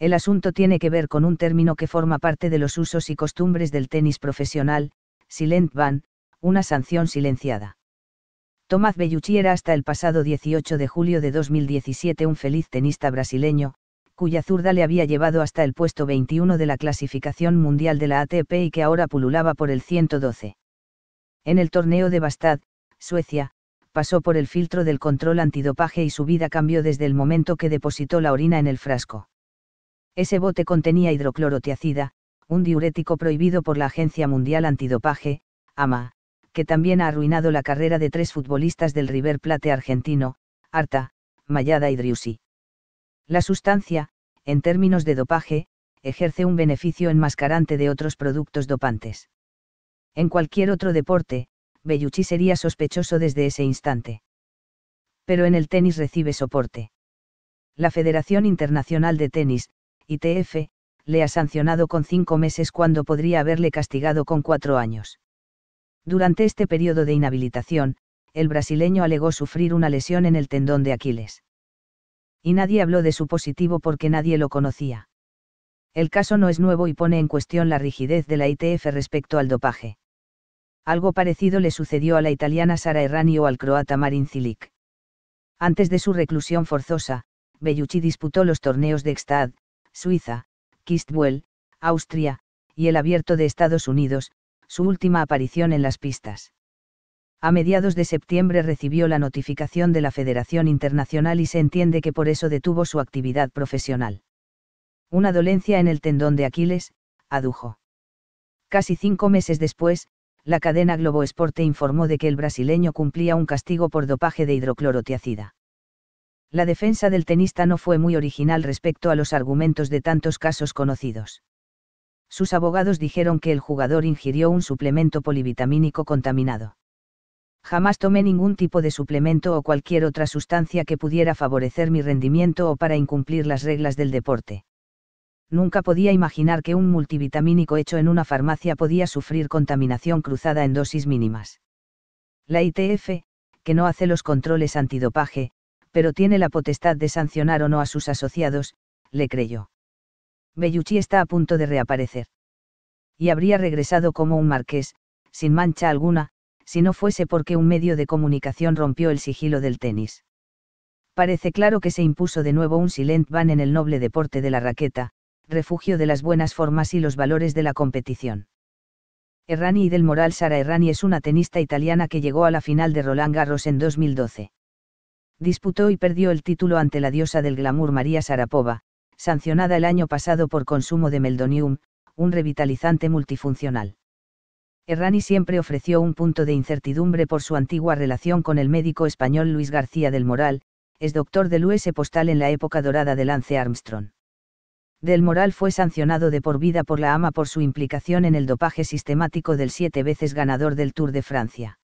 El asunto tiene que ver con un término que forma parte de los usos y costumbres del tenis profesional, silent ban, una sanción silenciada. Tomás Bellucci era hasta el pasado 18 de julio de 2017 un feliz tenista brasileño, cuya zurda le había llevado hasta el puesto 21 de la clasificación mundial de la ATP y que ahora pululaba por el 112. En el torneo de Bastad, Suecia, pasó por el filtro del control antidopaje y su vida cambió desde el momento que depositó la orina en el frasco. Ese bote contenía hidroclorotiacida, un diurético prohibido por la Agencia Mundial Antidopaje, AMA, que también ha arruinado la carrera de tres futbolistas del River Plate argentino, Arta, Mayada y Driussi. La sustancia, en términos de dopaje, ejerce un beneficio enmascarante de otros productos dopantes. En cualquier otro deporte, Bellucci sería sospechoso desde ese instante. Pero en el tenis recibe soporte. La Federación Internacional de Tenis, ITF, le ha sancionado con cinco meses cuando podría haberle castigado con cuatro años. Durante este periodo de inhabilitación, el brasileño alegó sufrir una lesión en el tendón de Aquiles. Y nadie habló de su positivo porque nadie lo conocía. El caso no es nuevo y pone en cuestión la rigidez de la ITF respecto al dopaje. Algo parecido le sucedió a la italiana Sara Errani o al croata Marin Cilic. Antes de su reclusión forzosa, Bellucci disputó los torneos de Ekstad, Suiza, Kistwell, Austria, y el Abierto de Estados Unidos, su última aparición en las pistas. A mediados de septiembre recibió la notificación de la Federación Internacional y se entiende que por eso detuvo su actividad profesional. Una dolencia en el tendón de Aquiles, adujo. Casi cinco meses después, la cadena Globo Esporte informó de que el brasileño cumplía un castigo por dopaje de hidroclorotiacida la defensa del tenista no fue muy original respecto a los argumentos de tantos casos conocidos. Sus abogados dijeron que el jugador ingirió un suplemento polivitamínico contaminado. Jamás tomé ningún tipo de suplemento o cualquier otra sustancia que pudiera favorecer mi rendimiento o para incumplir las reglas del deporte. Nunca podía imaginar que un multivitamínico hecho en una farmacia podía sufrir contaminación cruzada en dosis mínimas. La ITF, que no hace los controles antidopaje, pero tiene la potestad de sancionar o no a sus asociados, le creyó. Bellucci está a punto de reaparecer. Y habría regresado como un marqués, sin mancha alguna, si no fuese porque un medio de comunicación rompió el sigilo del tenis. Parece claro que se impuso de nuevo un silent ban en el noble deporte de la raqueta, refugio de las buenas formas y los valores de la competición. Errani y del Moral Sara Errani es una tenista italiana que llegó a la final de Roland Garros en 2012 disputó y perdió el título ante la diosa del glamour María Sarapova, sancionada el año pasado por consumo de meldonium, un revitalizante multifuncional. Errani siempre ofreció un punto de incertidumbre por su antigua relación con el médico español Luis García del Moral, es doctor del US Postal en la época dorada de Lance Armstrong. Del Moral fue sancionado de por vida por la AMA por su implicación en el dopaje sistemático del siete veces ganador del Tour de Francia.